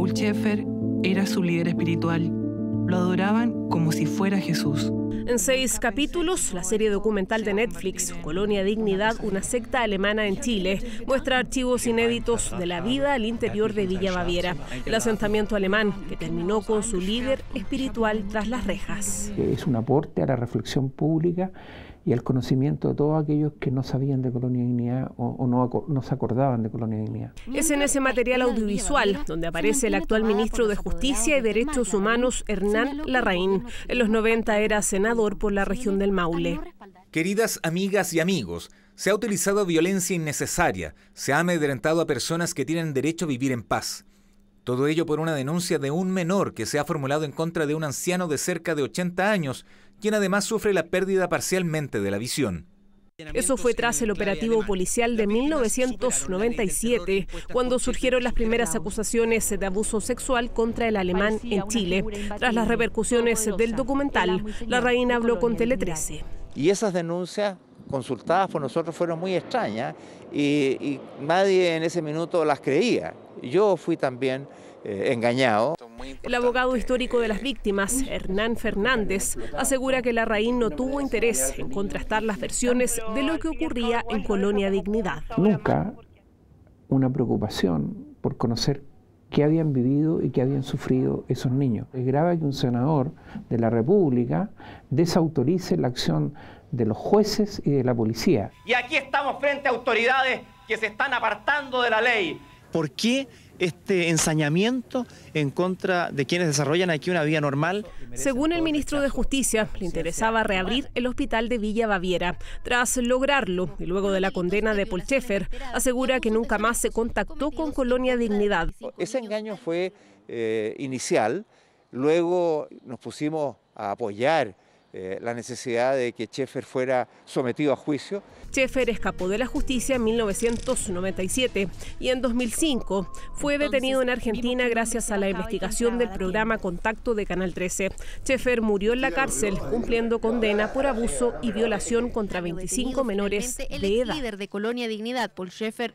Paul Schaeffer era su líder espiritual. Lo adoraban como si fuera Jesús. En seis capítulos, la serie documental de Netflix, Colonia Dignidad, una secta alemana en Chile, muestra archivos inéditos de la vida al interior de Villa Baviera, el asentamiento alemán que terminó con su líder espiritual tras las rejas. Es un aporte a la reflexión pública y el conocimiento de todos aquellos que no sabían de Colonia Dignidad o, no, no, se acordaban de Colonia Dignidad. Es en ese material audiovisual donde aparece el actual ministro de Justicia y Derechos Humanos, Hernán Larraín. En los 90 era senador por la región del Maule. Queridas amigas y amigos, se ha utilizado violencia innecesaria, se ha amedrentado a personas que tienen derecho a vivir en paz. Todo ello por una denuncia de un menor que se ha formulado en contra de un anciano de cerca de 80 años quien además sufre la pérdida parcialmente de la visión. Eso fue tras el operativo policial de 1997, cuando surgieron las primeras acusaciones de abuso sexual contra el alemán en Chile. Tras las repercusiones del documental, la reina habló con Tele 13. Y esas denuncias consultadas por nosotros fueron muy extrañas y, nadie en ese minuto las creía. Yo fui también eh, engañado. El abogado histórico de las víctimas, Hernán Fernández, asegura que la raíz no tuvo interés en contrastar las versiones de lo que ocurría en Colonia Dignidad. Nunca una preocupación por conocer qué habían vivido y qué habían sufrido esos niños. Es grave que un senador de la República desautorice la acción de los jueces y de la policía. Y aquí estamos frente a autoridades que se están apartando de la ley. ¿Por qué este ensañamiento en contra de quienes desarrollan aquí una vida normal. Según el ministro de Justicia, le interesaba reabrir el hospital de Villa Baviera. Tras lograrlo, y luego de la condena de Polchefer, asegura que nunca más se contactó con Colonia Dignidad. Ese engaño fue eh, inicial, luego nos pusimos a apoyar eh, la necesidad de que Schaeffer fuera sometido a juicio. Schaeffer escapó de la justicia en 1997 y en 2005 fue detenido en Argentina gracias a la investigación del programa Contacto de Canal 13. Schaeffer murió en la cárcel cumpliendo condena por abuso y violación contra 25 menores de edad. líder de Colonia Dignidad, Paul Schaeffer,